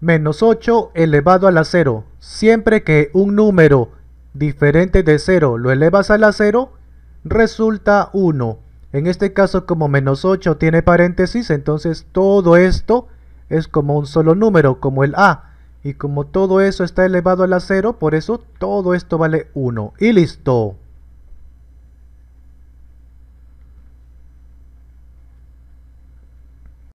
menos 8 elevado a la 0, Siempre que un número diferente de 0 lo elevas a la 0, resulta 1. En este caso, como menos 8 tiene paréntesis, entonces todo esto es como un solo número, como el A. Y como todo eso está elevado a la 0, por eso todo esto vale 1. Y listo.